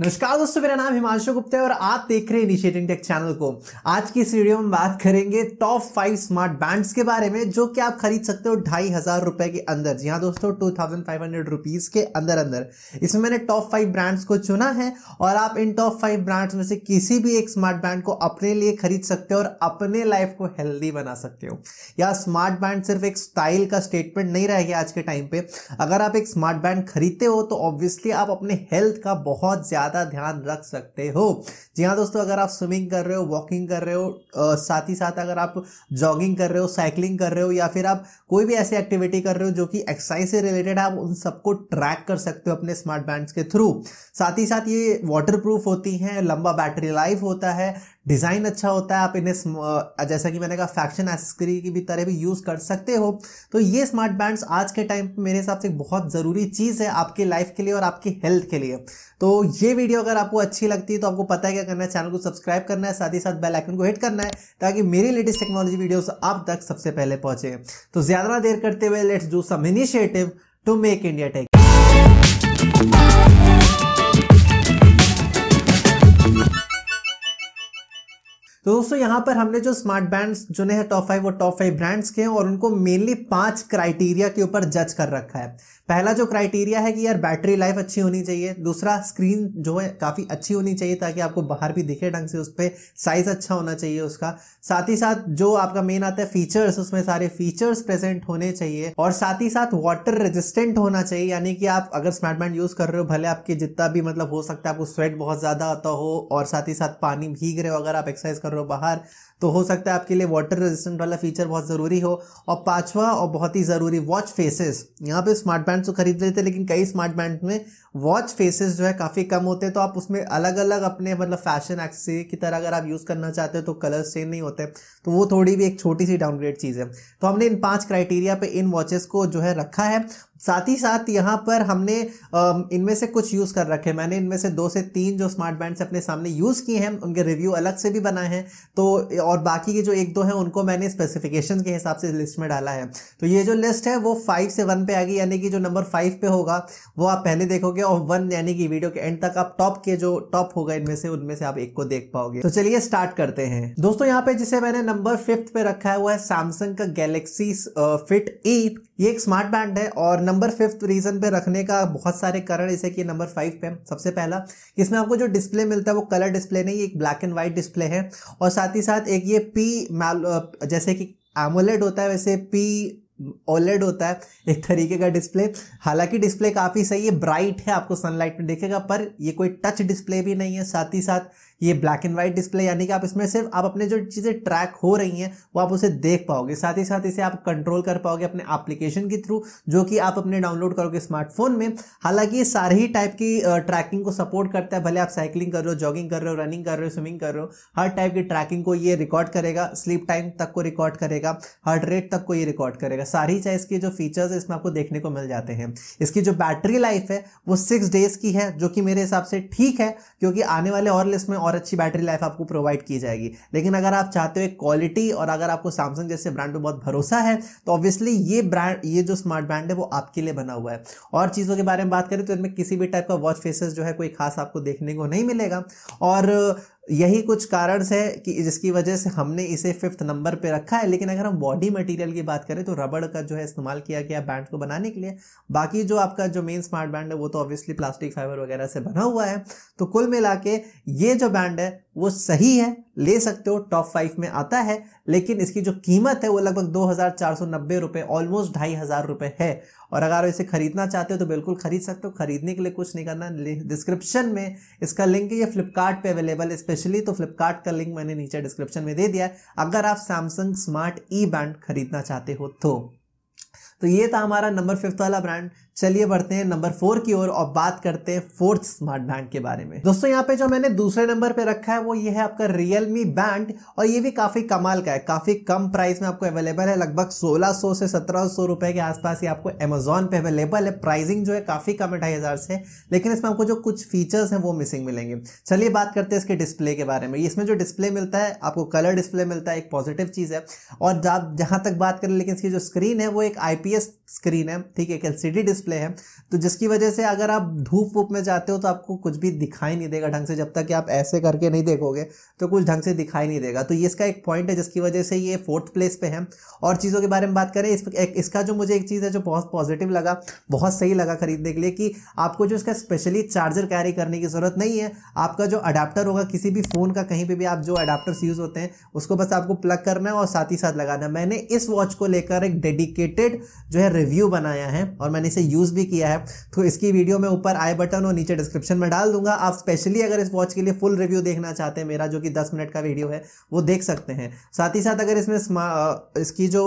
नमस्कार दोस्तों मेरा नाम हिमांशु गुप्ता है और आप देख रहे हैं इनिशिएटिंग टेक चैनल को आज की इस वीडियो में बात करेंगे टॉप फाइव स्मार्ट बैंड्स के बारे में जो कि आप खरीद सकते हो ढाई हजार रुपए के अंदर जी हाँ दोस्तों two thousand five hundred rupees के अंदर अंदर इसमें मैंने टॉप फाइव ब्रांड्स को चुना है और आप इन टॉप फाइव ब्रांड्स में से किसी भी एक स्मार्ट बैंड को अपने लिए खरीद सकते हो और अपने लाइफ को हेल्दी बना सकते हो या स्मार्ट बैंड सिर्फ एक स्टाइल का स्टेटमेंट नहीं रह गया आज के टाइम पे अगर आप एक स्मार्ट बैंड खरीदते हो तो ऑब्वियसली आप अपने हेल्थ का बहुत ज्यादा ज़्यादा ध्यान रख सकते हो जी हाँ दोस्तों अगर आप स्विमिंग कर रहे हो वॉकिंग कर रहे हो साथ ही साथ अगर आप जॉगिंग कर रहे हो साइकिलिंग कर रहे हो या फिर आप कोई भी ऐसी एक्टिविटी कर रहे हो जो कि एक्सरसाइज से रिलेटेड है आप उन सबको ट्रैक कर सकते हो अपने स्मार्ट बैंड्स के थ्रू साथ ही साथ ये वाटर होती हैं लंबा बैटरी लाइफ होता है डिज़ाइन अच्छा होता है आप इन्हें जैसा कि मैंने कहा फैक्शन एसेसरी की भी तरह भी यूज़ कर सकते हो तो ये स्मार्ट बैंड्स आज के टाइम पे मेरे हिसाब से बहुत ज़रूरी चीज़ है आपकी लाइफ के लिए और आपकी हेल्थ के लिए तो ये वीडियो अगर आपको अच्छी लगती है तो आपको पता है क्या करना है चैनल को सब्सक्राइब करना है साथ ही साथ बेलाइकन को हिट करना है ताकि मेरी लेटेस्ट टेक्नोलॉजी वीडियोज आप तक सबसे पहले पहुंचे तो ज़्यादा देर करते हुए let's do some initiative to make India tech তো दोस्तों यहाँ पर हमने जो स्मार्ट बैंड चुने हैं टॉप फाइव वो टॉप फाइव ब्रांड्स के हैं और उनको मेनली पांच क्राइटेरिया के ऊपर जज कर रखा है पहला जो क्राइटेरिया है कि यार बैटरी लाइफ अच्छी होनी चाहिए दूसरा स्क्रीन जो है काफ़ी अच्छी होनी चाहिए ताकि आपको बाहर भी दिखे ढंग से उस पर साइज़ अच्छा होना चाहिए उसका साथ ही साथ जो आपका मेन आता है फीचर्स उसमें सारे फीचर्स प्रेजेंट होने चाहिए और साथ ही साथ वाटर रेजिस्टेंट होना चाहिए यानी कि आप अगर स्मार्ट बैंड यूज़ कर रहे हो भले आपके जितना भी मतलब हो सकता है आपको स्वेट बहुत ज़्यादा आता हो और साथ ही साथ पानी भीग रहे हो अगर आप एक्सरसाइज कर रहे हो बाहर तो हो सकता है आपके लिए वाटर रेजिस्टेंट वाला फीचर बहुत ज़रूरी हो और पांचवा और बहुत ही ज़रूरी वॉच फेसेस यहाँ पे स्मार्ट बैंड तो खरीद लेते हैं लेकिन कई स्मार्ट बैंड में वॉच फेसेस जो है काफ़ी कम होते हैं तो आप उसमें अलग अलग अपने मतलब फैशन एक्सेसरी की तरह अगर आप यूज़ करना चाहते हो तो कलर्स चेंज नहीं होते तो वो थोड़ी भी एक छोटी सी डाउनग्रेड चीज़ है तो हमने इन पाँच क्राइटेरिया पर इन वॉचेस को जो है रखा है साथ ही साथ यहाँ पर हमने इनमें से कुछ यूज़ कर रखे मैंने इनमें से दो से तीन जो स्मार्ट बैंड्स अपने सामने यूज़ किए हैं उनके रिव्यू अलग से भी बनाए हैं तो और बाकी के जो एक दो हैं उनको मैंने स्पेसिफिकेशन के हिसाब से लिस्ट में डाला है तो ये जो लिस्ट है वो फाइव से वन पे आएगी यानी कि जो नंबर फाइव पे होगा वो आप पहले देखोगे और वन यानी कि वीडियो के एंड तक आप टॉप के जो टॉप होगा इनमें से उनमें से आप एक को देख पाओगे तो चलिए स्टार्ट करते हैं दोस्तों यहाँ पे जिसे मैंने नंबर फिफ्थ पे रखा है वो है सैमसंग का गैलेक्सी फिट ई ये एक स्मार्ट बैंड है और नंबर फिफ्थ रीजन पे रखने का बहुत सारे कारण इसे कि नंबर फाइव पे सबसे पहला इसमें आपको जो डिस्प्ले मिलता है वो कलर डिस्प्ले नहीं एक ब्लैक एंड व्हाइट डिस्प्ले है और साथ ही साथ एक ये पी मैल जैसे कि एमोलेड होता है वैसे पी ओलेड होता है एक तरीके का डिस्प्ले हालांकि डिस्प्ले काफ़ी सही है ब्राइट है आपको सनलाइट में देखेगा पर ये कोई टच डिस्प्ले भी नहीं है साथ ही साथ ये ब्लैक एंड व्हाइट डिस्प्ले यानी कि आप इसमें सिर्फ आप अपने जो चीज़ें ट्रैक हो रही हैं वो आप उसे देख पाओगे साथ ही साथ इसे आप कंट्रोल कर पाओगे अपने एप्लीकेशन के थ्रू जो कि आप अपने डाउनलोड करोगे स्मार्टफोन में हालांकि ये सारे ही टाइप की ट्रैकिंग को सपोर्ट करता है भले आप साइकिलिंग कर रहे हो जॉगिंग कर रहे हो रनिंग कर रहे हो स्विमिंग कर रहे हो हर टाइप की ट्रैकिंग को ये रिकॉर्ड करेगा स्लीप टाइम तक को रिकॉर्ड करेगा हार्ट रेट तक को ये रिकॉर्ड करेगा सारी चाहे इसके जो फीचर्स है इसमें आपको देखने को मिल जाते हैं इसकी जो बैटरी लाइफ है वो सिक्स डेज की है जो कि मेरे हिसाब से ठीक है क्योंकि आने वाले और लिस्ट में और अच्छी बैटरी लाइफ आपको प्रोवाइड की जाएगी लेकिन अगर आप चाहते हो क्वालिटी और अगर आपको सैमसंग जैसे ब्रांड पर बहुत भरोसा है तो ऑब्वियसली ये ब्रांड ये जो स्मार्ट ब्रांड है वो आपके लिए बना हुआ है और चीज़ों के बारे में बात करें तो इनमें किसी भी टाइप का वॉच फेसेस जो है कोई खास आपको देखने को नहीं मिलेगा और यही कुछ कारण है कि जिसकी वजह से हमने इसे फिफ्थ नंबर पे रखा है लेकिन अगर हम बॉडी मटेरियल की बात करें तो रबड़ का जो है इस्तेमाल किया गया बैंड को बनाने के लिए बाकी जो आपका जो मेन स्मार्ट बैंड है वो तो ऑब्वियसली प्लास्टिक फाइबर वगैरह से बना हुआ है तो कुल मिला के ये जो बैंड है वो सही है ले सकते हो टॉप फाइव में आता है लेकिन इसकी जो कीमत है वो लगभग दो हज़ार चार सौ नब्बे रुपये ऑलमोस्ट ढाई हज़ार रुपये है और अगर इसे खरीदना चाहते हो तो बिल्कुल खरीद सकते हो खरीदने के लिए कुछ नहीं करना डिस्क्रिप्शन में इसका लिंक ये फ्लिपकार्ट पे अवेलेबल है स्पेशली तो फ्लिपकार्ट का लिंक मैंने नीचे डिस्क्रिप्शन में दे दिया है अगर आप सैमसंग स्मार्ट ई बैंड खरीदना चाहते हो तो तो ये था हमारा नंबर फिफ्थ वाला ब्रांड चलिए बढ़ते हैं नंबर फोर की ओर और, और बात करते हैं फोर्थ स्मार्ट बैंड के बारे में दोस्तों यहाँ पे जो मैंने दूसरे नंबर पे रखा है वो ये है आपका रियलमी बैंड और ये भी काफी कमाल का है काफी कम प्राइस में आपको अवेलेबल है लगभग 1600 से 1700 रुपए के आसपास ये आपको अमेजोन पे अवेलेबल है प्राइसिंग जो है काफी कम है ढाई से लेकिन इसमें आपको जो कुछ फीचर्स हैं वो मिसिंग मिलेंगे चलिए बात करते हैं इसके डिस्प्ले के बारे में इसमें जो डिस्प्ले मिलता है आपको कलर डिस्प्ले मिलता है एक पॉजिटिव चीज है और जहाँ तक बात करें लेकिन इसकी जो स्क्रीन है वो एक आईपीएस स्क्रीन है ठीक है एक एल डिस्प्ले डिस्प्ले है तो जिसकी वजह से अगर आप धूप वूप में जाते हो तो आपको कुछ भी दिखाई नहीं देगा ढंग से जब तक कि आप ऐसे करके नहीं देखोगे तो कुछ ढंग से दिखाई नहीं देगा तो ये इसका एक पॉइंट है जिसकी वजह से ये फोर्थ प्लेस पे है और चीज़ों के बारे में बात करें इस, एक, इसका जो मुझे एक चीज़ है जो बहुत पॉजिटिव लगा बहुत सही लगा खरीदने के लिए कि आपको जो इसका स्पेशली चार्जर कैरी करने की ज़रूरत नहीं है आपका जो अडाप्टर होगा किसी भी फ़ोन का कहीं पर भी आप जो अडाप्टर यूज़ होते हैं उसको बस आपको प्लग करना है और साथ ही साथ लगाना मैंने इस वॉच को लेकर एक डेडिकेटेड जो है रिव्यू बनाया है और मैंने इसे यूज़ भी किया है तो इसकी वीडियो मैं ऊपर आई बटन और नीचे डिस्क्रिप्शन में डाल दूंगा आप स्पेशली अगर इस वॉच के लिए फुल रिव्यू देखना चाहते हैं मेरा जो कि दस मिनट का वीडियो है वो देख सकते हैं साथ ही साथ अगर इसमें इसकी जो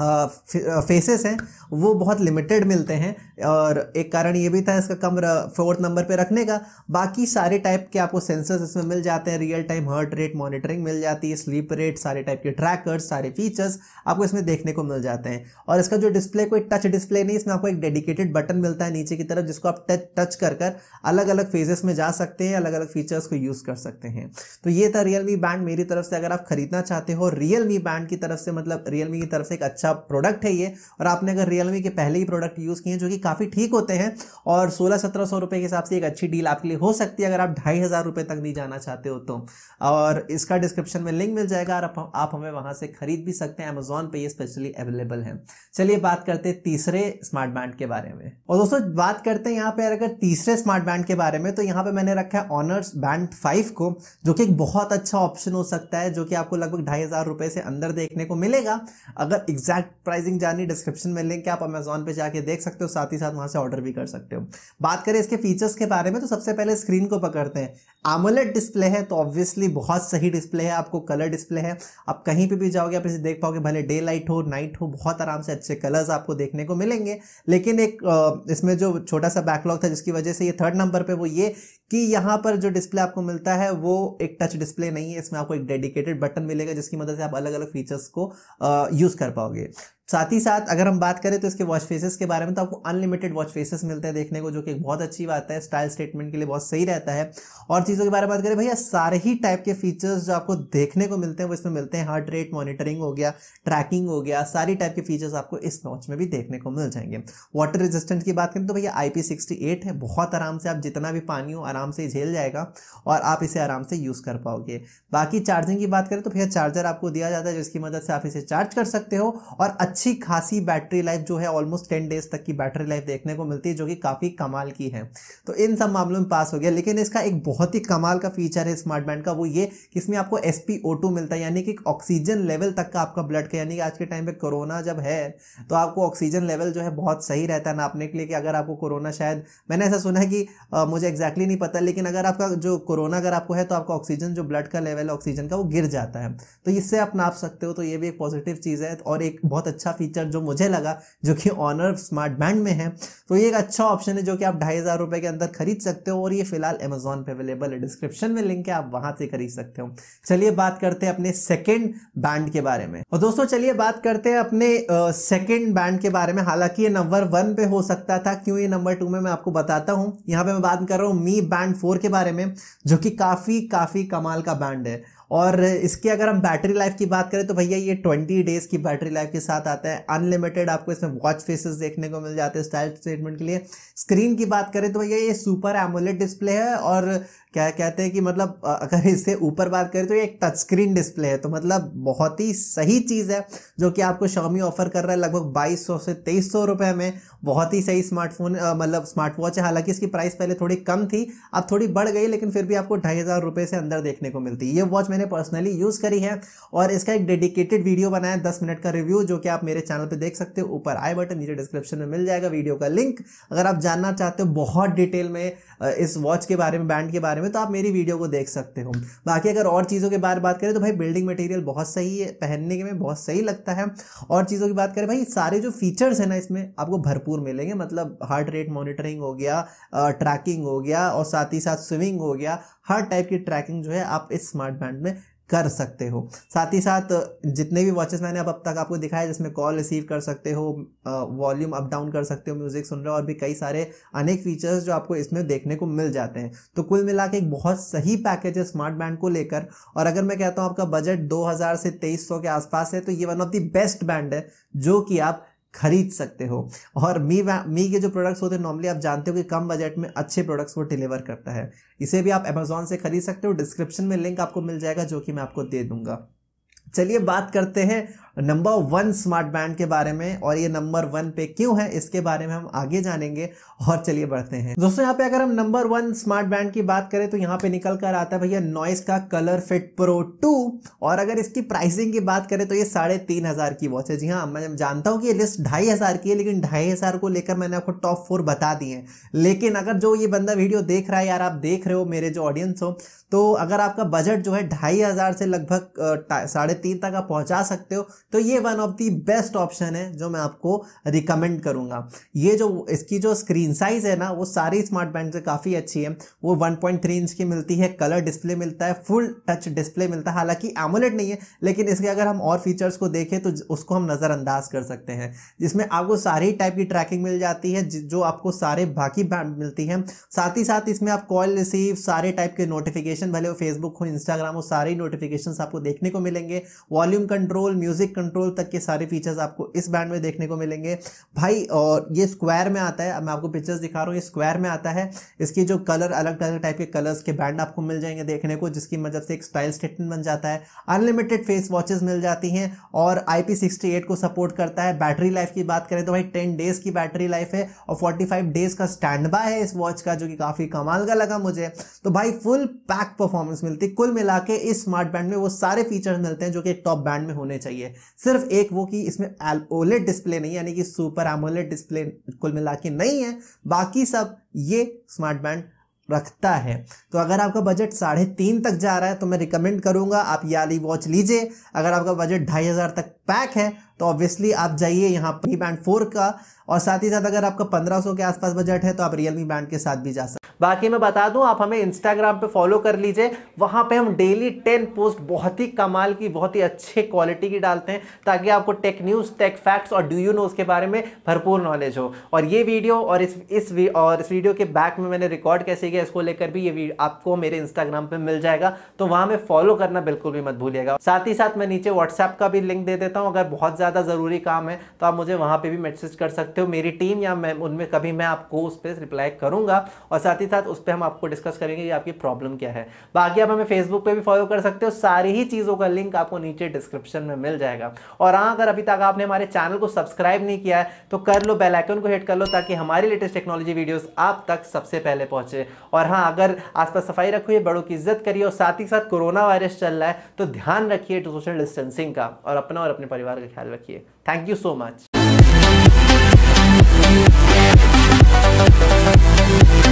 फेसेस हैं वो बहुत लिमिटेड मिलते हैं और एक कारण ये भी था इसका कम फोर्थ नंबर पे रखने का बाकी सारे टाइप के आपको सेंसर्स इसमें मिल जाते हैं real time heart rate monitoring मिल जाती है स्लीप रेट सारे टाइप के ट्रैकर्स सारे फीचर्स आपको इसमें देखने को मिल जाते हैं और इसका जो डिस्प्ले कोई टच डिस्प्ले नहीं इसमें आपको एक डेडिकेटेड बटन मिलता है नीचे की तरफ जिसको आप टच टच कर कर अलग अलग फेजेस में जा सकते हैं अलग अलग फीचर्स को यूज़ कर सकते हैं तो ये था मी बैंड मेरी तरफ से अगर आप खरीदना चाहते हो मी बैंड की तरफ से मतलब मी की तरफ से एक अच्छा अच्छा प्रोडक्ट है ये और आपने अगर रियलमी के पहले ही प्रोडक्ट यूज़ किए हैं जो कि काफ़ी ठीक होते हैं और सोलह सत्रह सौ रुपये के हिसाब से एक अच्छी डील आपके लिए हो सकती है अगर आप ढाई हज़ार रुपये तक नहीं जाना चाहते हो तो और इसका डिस्क्रिप्शन में लिंक मिल जाएगा और आप, हमें वहाँ से खरीद भी सकते हैं अमेजोन पर ये स्पेशली अवेलेबल है चलिए बात करते हैं तीसरे स्मार्ट बैंड के बारे में और दोस्तों बात करते हैं यहाँ पर अगर तीसरे स्मार्ट बैंड के बारे में तो यहाँ पर मैंने रखा है ऑनर्स बैंड फाइव को जो कि एक बहुत अच्छा ऑप्शन हो सकता है जो कि आपको लगभग ढाई हज़ार रुपये से अंदर देखने को मिलेगा अगर एग्जैक्ट एग्जैक्ट प्राइसिंग जाननी डिस्क्रिप्शन में लिंक है आप अमेजोन पे जाके देख सकते हो साथ ही साथ वहां से ऑर्डर भी कर सकते हो बात करें इसके फीचर्स के बारे में तो सबसे पहले स्क्रीन को पकड़ते हैं आमोलेट डिस्प्ले है तो ऑब्वियसली बहुत सही डिस्प्ले है आपको कलर डिस्प्ले है आप कहीं पर भी जाओगे आप इसे देख पाओगे भले डे लाइट हो नाइट हो बहुत आराम से अच्छे कलर्स आपको देखने को मिलेंगे लेकिन एक इसमें जो छोटा सा बैकलॉग था जिसकी वजह से ये थर्ड नंबर पर वो ये कि यहाँ पर जो डिस्प्ले आपको मिलता है वो एक टच डिस्प्ले नहीं है इसमें आपको एक डेडिकेटेड बटन मिलेगा जिसकी मदद से आप अलग अलग फीचर्स को यूज़ कर पाओगे It's. साथ ही साथ अगर हम बात करें तो इसके वॉच फेसेस के बारे में तो आपको अनलिमिटेड वॉच फेसेस मिलते हैं देखने को जो कि एक बहुत अच्छी बात है स्टाइल स्टेटमेंट के लिए बहुत सही रहता है और चीज़ों के बारे में बात करें भैया सारे ही टाइप के फीचर्स जो आपको देखने को मिलते हैं वो इसमें मिलते हैं हार्ट रेट मॉनिटरिंग हो गया ट्रैकिंग हो गया सारी टाइप के फीचर्स आपको इस वॉच में भी देखने को मिल जाएंगे वाटर रेजिस्टेंट की बात करें तो भैया आई है बहुत आराम से आप जितना भी पानी हो आराम से झेल जाएगा और आप इसे आराम से यूज़ कर पाओगे बाकी चार्जिंग की बात करें तो भैया चार्जर आपको दिया जाता है जिसकी मदद से आप इसे चार्ज कर सकते हो और अच्छी खासी बैटरी लाइफ जो है ऑलमोस्ट टेन डेज तक की बैटरी लाइफ देखने को मिलती है जो कि काफ़ी कमाल की है तो इन सब मामलों में पास हो गया लेकिन इसका एक बहुत ही कमाल का फीचर है स्मार्ट बैंड का वो ये कि इसमें आपको एस मिलता है यानी कि ऑक्सीजन लेवल तक का आपका ब्लड का यानी कि आज के टाइम पर कोरोना जब है तो आपको ऑक्सीजन लेवल जो है बहुत सही रहता है नापने के लिए कि अगर आपको कोरोना शायद मैंने ऐसा सुना है कि मुझे एग्जैक्टली नहीं पता लेकिन अगर आपका जो कोरोना अगर आपको है तो आपका ऑक्सीजन जो ब्लड का लेवल ऑक्सीजन का वो गिर जाता है तो इससे आप नाप सकते हो तो ये भी एक पॉजिटिव चीज़ है और एक बहुत अच्छा अच्छा फीचर जो मुझे लगा जो कि ऑनर स्मार्ट बैंड में है तो ये एक अच्छा ऑप्शन है जो कि आप ढाई हज़ार रुपये के अंदर खरीद सकते हो और ये फिलहाल अमेजोन पे अवेलेबल है डिस्क्रिप्शन में लिंक है आप वहां से खरीद सकते हो चलिए बात करते हैं अपने सेकेंड बैंड के बारे में और दोस्तों चलिए बात करते हैं अपने सेकेंड बैंड के बारे में हालांकि ये नंबर वन पे हो सकता था क्यों ये नंबर टू में मैं आपको बताता हूँ यहाँ पे मैं बात कर रहा हूँ मी बैंड फोर के बारे में जो कि काफ़ी काफ़ी कमाल का बैंड है और इसकी अगर हम बैटरी लाइफ की बात करें तो भैया ये ट्वेंटी डेज़ की बैटरी लाइफ के साथ आता है अनलिमिटेड आपको इसमें वॉच फेसेस देखने को मिल जाते हैं स्टाइल स्टेटमेंट के लिए स्क्रीन की बात करें तो भैया ये सुपर एमोलेट डिस्प्ले है और क्या कहते हैं कि मतलब अगर इससे ऊपर बात करें तो ये एक टच स्क्रीन डिस्प्ले है तो मतलब बहुत ही सही चीज़ है जो कि आपको शामी ऑफर कर रहा है लगभग बाईस सौ से तेईस सौ रुपये में बहुत ही सही स्मार्टफोन मतलब स्मार्ट वॉच है हालांकि इसकी प्राइस पहले थोड़ी कम थी अब थोड़ी बढ़ गई लेकिन फिर भी आपको ढाई हज़ार से अंदर देखने को मिलती है ये वॉच मैंने पर्सनली यूज़ करी है और इसका एक डेडिकेटेड वीडियो बनाया दस मिनट का रिव्यू जो कि आप मेरे चैनल पर देख सकते हो ऊपर आई बटन नीचे डिस्क्रिप्शन में मिल जाएगा वीडियो का लिंक अगर आप जानना चाहते हो बहुत डिटेल में इस वॉच के बारे में बैंड के बारे में में तो आप मेरी वीडियो को देख सकते हो बाकी अगर और चीज़ों के बारे बात करें तो भाई बिल्डिंग मटेरियल बहुत सही है पहनने के में बहुत सही लगता है और चीज़ों की बात करें भाई सारे जो फीचर्स हैं ना इसमें आपको भरपूर मिलेंगे मतलब हार्ट रेट मॉनिटरिंग हो गया ट्रैकिंग हो गया और साथ ही साथ स्विमिंग हो गया हर टाइप की ट्रैकिंग जो है आप इस स्मार्ट बैंड में कर सकते हो साथ ही साथ जितने भी वॉचेस मैंने अब अब तक आपको दिखाया जिसमें कॉल रिसीव कर सकते हो वॉल्यूम अप डाउन कर सकते हो म्यूज़िक सुन रहे हो और भी कई सारे अनेक फीचर्स जो आपको इसमें देखने को मिल जाते हैं तो कुल मिला के एक बहुत सही पैकेज है स्मार्ट बैंड को लेकर और अगर मैं कहता हूँ आपका बजट दो से तेईस के आसपास है तो ये one of the best band है जो कि आप खरीद सकते हो और मी मी के जो प्रोडक्ट्स होते हैं नॉर्मली आप जानते हो कि कम बजट में अच्छे प्रोडक्ट्स वो डिलीवर करता है इसे भी आप अमेजोन से खरीद सकते हो डिस्क्रिप्शन में लिंक आपको मिल जाएगा जो कि मैं आपको दे दूंगा चलिए बात करते हैं नंबर वन स्मार्ट बैंड के बारे में और ये नंबर वन पे क्यों है इसके बारे में हम आगे जानेंगे और चलिए बढ़ते हैं दोस्तों यहाँ पे अगर हम नंबर वन स्मार्ट बैंड की बात करें तो यहाँ पे निकल कर आता है भैया नॉइस का कलर फिट प्रो टू और अगर इसकी प्राइसिंग की बात करें तो ये साढ़े तीन हज़ार की वॉच है जी हाँ मैं जानता हूँ कि ये लिस्ट ढाई हज़ार की है लेकिन ढाई हज़ार को लेकर मैंने आपको टॉप फोर बता दिए है लेकिन अगर जो ये बंदा वीडियो देख रहा है यार आप देख रहे हो मेरे जो ऑडियंस हो तो अगर आपका बजट जो है ढाई हज़ार से लगभग साढ़े तीन तक आप पहुंचा सकते हो तो ये one of the best option है जो मैं आपको रिकमेंड करूँगा ये जो इसकी जो स्क्रीन साइज़ है ना वो सारी स्मार्ट बैंड से काफ़ी अच्छी है वो 1.3 इंच की मिलती है कलर डिस्प्ले मिलता है फुल टच डिस्प्ले मिलता है हालांकि एमोलेट नहीं है लेकिन इसके अगर हम और फीचर्स को देखें तो उसको हम नज़रअंदाज कर सकते हैं जिसमें आपको सारी टाइप की ट्रैकिंग मिल जाती है जो आपको सारे बाकी बैंड मिलती है साथ ही साथ इसमें आप कॉल रिसीव सारे टाइप के नोटिफिकेशन भले वो फेसबुक हो इंस्टाग्राम हो सारी नोटिफिकेशन आपको देखने को मिलेंगे volume control music control control तक के सारे फीचर्स आपको इस बैंड में देखने को मिलेंगे भाई और ये स्क्वायर में आता है मैं आपको पिक्चर्स दिखा रहा हूँ ये स्क्वायर में आता है इसकी जो कलर अलग अलग टाइप के कलर्स के बैंड आपको मिल जाएंगे देखने को जिसकी मदद से एक स्टाइल स्टेटमेंट बन जाता है अनलिमिटेड फेस वॉचेस मिल जाती हैं और आई को सपोर्ट करता है बैटरी लाइफ की बात करें तो भाई टेन डेज की बैटरी लाइफ है और फोर्टी डेज का स्टैंड बाय है इस वॉच का जो कि काफ़ी कमाल का लगा मुझे तो भाई फुल पैक परफॉर्मेंस मिलती कुल मिला इस स्मार्ट बैंड में वो सारे फीचर्स मिलते हैं जो कि एक टॉप बैंड में होने चाहिए सिर्फ एक वो कि इसमें ओलेट डिस्प्ले नहीं यानी कि सुपर एमोलेट डिस्प्ले कुल मिला के नहीं है बाकी सब ये स्मार्ट बैंड रखता है तो अगर आपका बजट साढ़े तीन तक जा रहा है तो मैं रिकमेंड करूंगा आप ये वाली वॉच लीजिए अगर आपका बजट ढाई हज़ार तक पैक है तो ऑब्वियसली आप जाइए यहाँ पर बैंड फोर का और साथ ही साथ अगर आपका सौ के आसपास बजट है तो आप रियलमी बैंड के साथ भी जा सकते बाकी मैं बता दूं आप हमें इंस्टाग्राम पे फॉलो कर लीजिए वहाँ पे हम डेली टेन पोस्ट बहुत ही कमाल की बहुत ही अच्छे क्वालिटी की डालते हैं ताकि आपको टेक न्यूज़ टेक फैक्ट्स और डू यू नो उसके बारे में भरपूर नॉलेज हो और ये वीडियो और इस इस और इस वीडियो के बैक में मैंने रिकॉर्ड कैसे किया इसको लेकर भी ये आपको मेरे इंस्टाग्राम पर मिल जाएगा तो वहाँ में फॉलो करना बिल्कुल भी मत भूलिएगा साथ ही साथ मैं नीचे व्हाट्सएप का भी लिंक दे देता हूँ अगर बहुत ज़्यादा ज़रूरी काम है तो आप मुझे वहाँ पर भी मैसेज कर सकते हो मेरी टीम या मैं उनमें कभी मैं आपको उस पर रिप्लाई करूँगा और साथ ही साथ उस पर हम आपको डिस्कस करेंगे कि आपकी प्रॉब्लम क्या है बाकी आप हमें फेसबुक पर भी फॉलो कर सकते हो सारी ही चीज़ों का लिंक आपको नीचे डिस्क्रिप्शन में मिल जाएगा और हाँ अगर अभी तक आपने हमारे चैनल को सब्सक्राइब नहीं किया है तो कर लो बेल आइकन को हिट कर लो ताकि हमारी लेटेस्ट टेक्नोलॉजी वीडियोस आप तक सबसे पहले पहुंचे और हाँ अगर आसपास सफाई रखिए बड़ों की इज्जत करिए और साथ ही साथ कोरोना वायरस चल रहा है तो ध्यान रखिए सोशल डिस्टेंसिंग का और अपना और अपने परिवार का ख्याल रखिए थैंक यू सो मच